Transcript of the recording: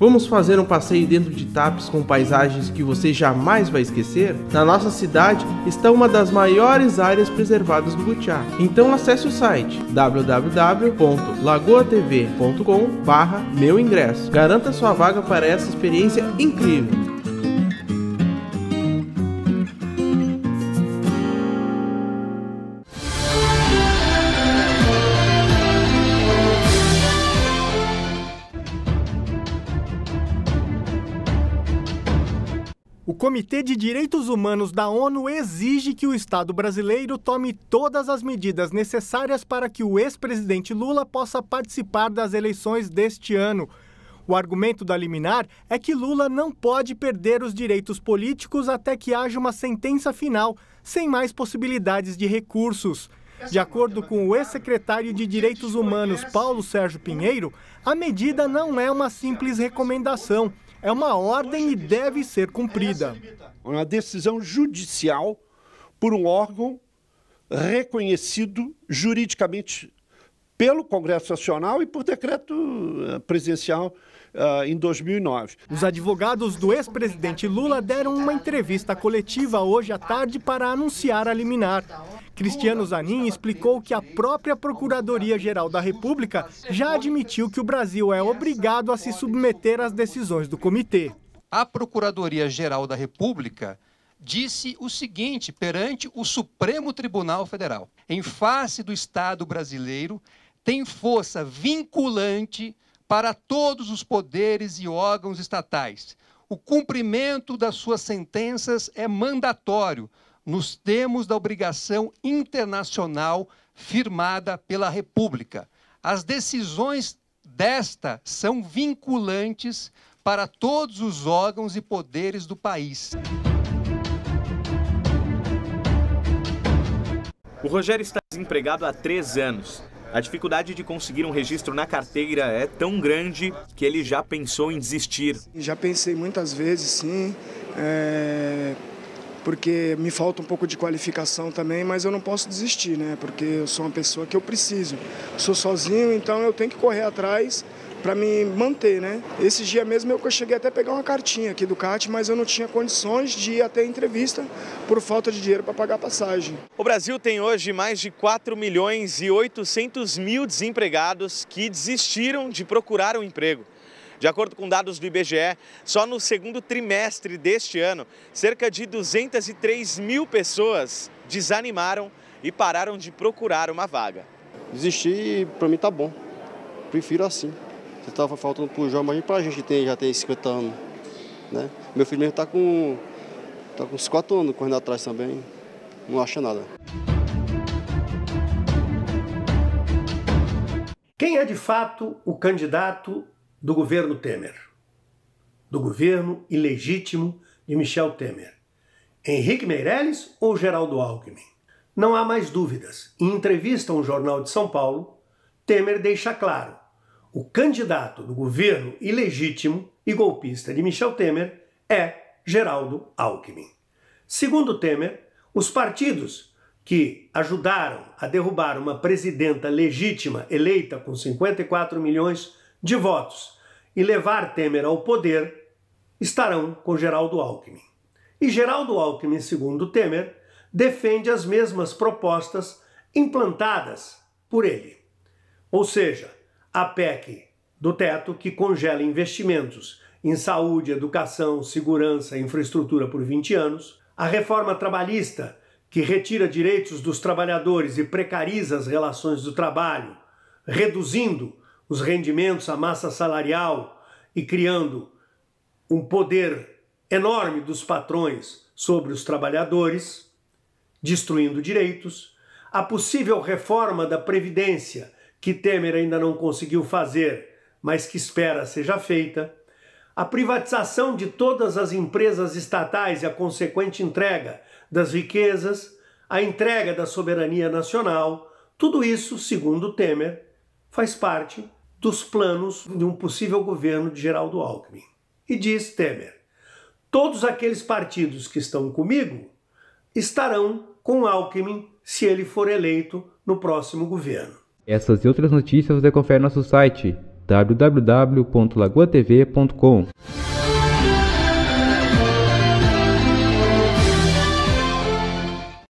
Vamos fazer um passeio dentro de TAPs com paisagens que você jamais vai esquecer? Na nossa cidade está uma das maiores áreas preservadas do Butiá. Então acesse o site www.lagoatv.com barra meu ingresso. Garanta sua vaga para essa experiência incrível. Comitê de Direitos Humanos da ONU exige que o Estado brasileiro tome todas as medidas necessárias para que o ex-presidente Lula possa participar das eleições deste ano. O argumento da liminar é que Lula não pode perder os direitos políticos até que haja uma sentença final, sem mais possibilidades de recursos. De acordo com o ex-secretário de Direitos Humanos, Paulo Sérgio Pinheiro, a medida não é uma simples recomendação. É uma ordem e deve ser cumprida. Uma decisão judicial por um órgão reconhecido juridicamente pelo Congresso Nacional e por decreto eh, presidencial uh, em 2009. Os advogados do ex-presidente Lula deram uma entrevista coletiva hoje à tarde para anunciar a liminar. Cristiano Zanin explicou que a própria Procuradoria-Geral da República já admitiu que o Brasil é obrigado a se submeter às decisões do comitê. A Procuradoria-Geral da República disse o seguinte perante o Supremo Tribunal Federal: em face do Estado brasileiro, tem força vinculante para todos os poderes e órgãos estatais. O cumprimento das suas sentenças é mandatório, nos termos da obrigação internacional firmada pela República. As decisões desta são vinculantes para todos os órgãos e poderes do país. O Rogério está desempregado há três anos. A dificuldade de conseguir um registro na carteira é tão grande que ele já pensou em desistir. Já pensei muitas vezes, sim, é... porque me falta um pouco de qualificação também, mas eu não posso desistir, né? Porque eu sou uma pessoa que eu preciso. sou sozinho, então eu tenho que correr atrás para me manter, né? Esse dia mesmo eu cheguei até a pegar uma cartinha aqui do CAT, mas eu não tinha condições de ir até a entrevista por falta de dinheiro para pagar a passagem. O Brasil tem hoje mais de 4 milhões e 800 mil desempregados que desistiram de procurar um emprego. De acordo com dados do IBGE, só no segundo trimestre deste ano, cerca de 203 mil pessoas desanimaram e pararam de procurar uma vaga. Desistir, para mim, tá bom. Prefiro assim. Você estava faltando para o jovem, imagina para a gente que tem, já tem 50 anos. Né? Meu filho mesmo está com, tá com uns 4 anos correndo atrás também, não acha nada. Quem é de fato o candidato do governo Temer? Do governo ilegítimo de Michel Temer? Henrique Meirelles ou Geraldo Alckmin? Não há mais dúvidas. Em entrevista a um jornal de São Paulo, Temer deixa claro o candidato do governo ilegítimo e golpista de Michel Temer é Geraldo Alckmin. Segundo Temer, os partidos que ajudaram a derrubar uma presidenta legítima eleita com 54 milhões de votos e levar Temer ao poder estarão com Geraldo Alckmin. E Geraldo Alckmin, segundo Temer, defende as mesmas propostas implantadas por ele. Ou seja, a PEC do teto que congela investimentos em saúde, educação, segurança e infraestrutura por 20 anos, a reforma trabalhista que retira direitos dos trabalhadores e precariza as relações do trabalho, reduzindo os rendimentos, a massa salarial e criando um poder enorme dos patrões sobre os trabalhadores, destruindo direitos, a possível reforma da previdência que Temer ainda não conseguiu fazer, mas que espera seja feita, a privatização de todas as empresas estatais e a consequente entrega das riquezas, a entrega da soberania nacional, tudo isso, segundo Temer, faz parte dos planos de um possível governo de Geraldo Alckmin. E diz Temer: todos aqueles partidos que estão comigo estarão com Alckmin se ele for eleito no próximo governo. Essas e outras notícias você confere no nosso site www.lagoatv.com.